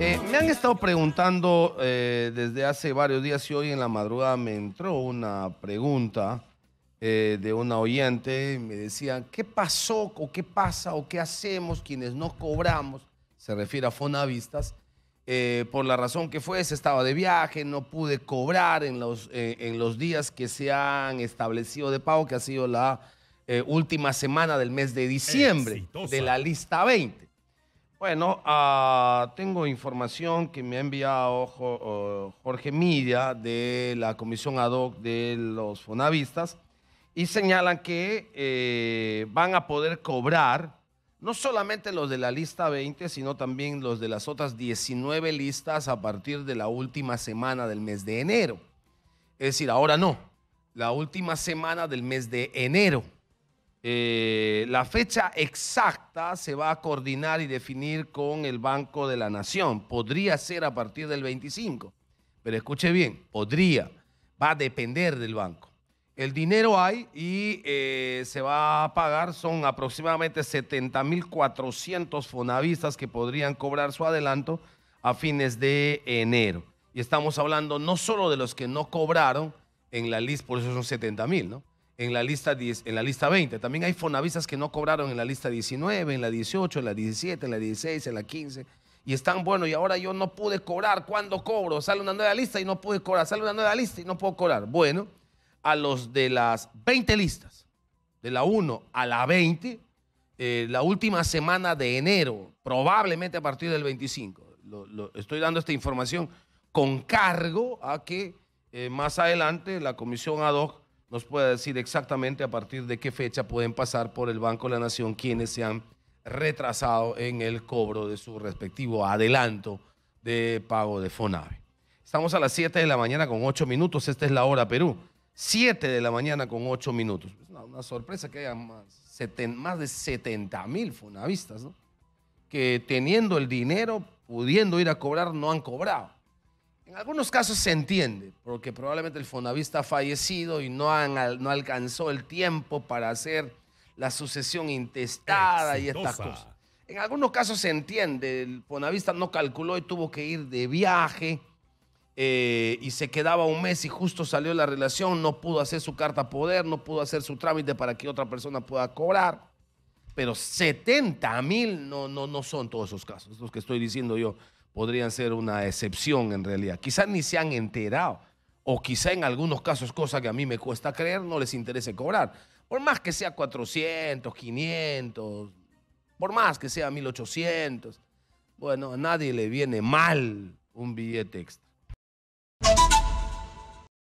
Eh, me han estado preguntando eh, desde hace varios días y hoy en la madrugada me entró una pregunta eh, de una oyente. Me decían, ¿qué pasó o qué pasa o qué hacemos quienes no cobramos? Se refiere a Fonavistas. por la razón que fue, se estaba de viaje, no pude cobrar en los, en los días que se han establecido de pago, que ha sido la última semana del mes de diciembre de la lista 20. Bueno, ah, tengo información que me ha enviado oh, Jorge Milla de la comisión ADOC hoc de los fonavistas y señalan que eh, van a poder cobrar no solamente los de la lista 20, sino también los de las otras 19 listas a partir de la última semana del mes de enero. Es decir, ahora no, la última semana del mes de enero. Eh, la fecha exacta se va a coordinar y definir con el Banco de la Nación. Podría ser a partir del 25, pero escuche bien, podría, va a depender del banco. El dinero hay y eh, se va a pagar, son aproximadamente 70.400 fonavistas que podrían cobrar su adelanto a fines de enero. Y estamos hablando no solo de los que no cobraron en la lista, por eso son 70.000, ¿no? en la, lista en la lista 20. También hay fonavistas que no cobraron en la lista 19, en la 18, en la 17, en la 16, en la 15. Y están, bueno, y ahora yo no pude cobrar. ¿Cuándo cobro? Sale una nueva lista y no pude cobrar. Sale una nueva lista y no puedo cobrar. Bueno, a los de las 20 listas, de la 1 a la 20, eh, la última semana de enero, probablemente a partir del 25. Lo, estoy dando esta información con cargo a que eh, más adelante la comisión ad hoc nos pueda decir exactamente a partir de qué fecha pueden pasar por el Banco de la Nación quienes se han retrasado en el cobro de su respectivo adelanto de pago de FONAVE. Estamos a las 7 de la mañana con 8 minutos, esta es la hora Perú. 7 de la mañana con 8 minutos. Es una, sorpresa que haya más, de 70 mil fonavistas, Que teniendo el dinero, pudiendo ir a cobrar, no han cobrado. En algunos casos se entiende, porque probablemente el Fonavista ha fallecido y no, no alcanzó el tiempo para hacer la sucesión intestada y estas cosas. En algunos casos se entiende, el Fonavista no calculó y tuvo que ir de viaje eh, y se quedaba un mes y justo salió la relación, no pudo hacer su carta poder, no pudo hacer su trámite para que otra persona pueda cobrar. Pero 70 mil no, no, no son todos esos casos, los que estoy diciendo yo podrían ser una excepción en realidad. Quizás ni se han enterado, o quizá en algunos casos, cosa que a mí me cuesta creer, no les interese cobrar. Por más que sea 400, 500, por más que sea 1800, bueno, a nadie le viene mal un billete extra.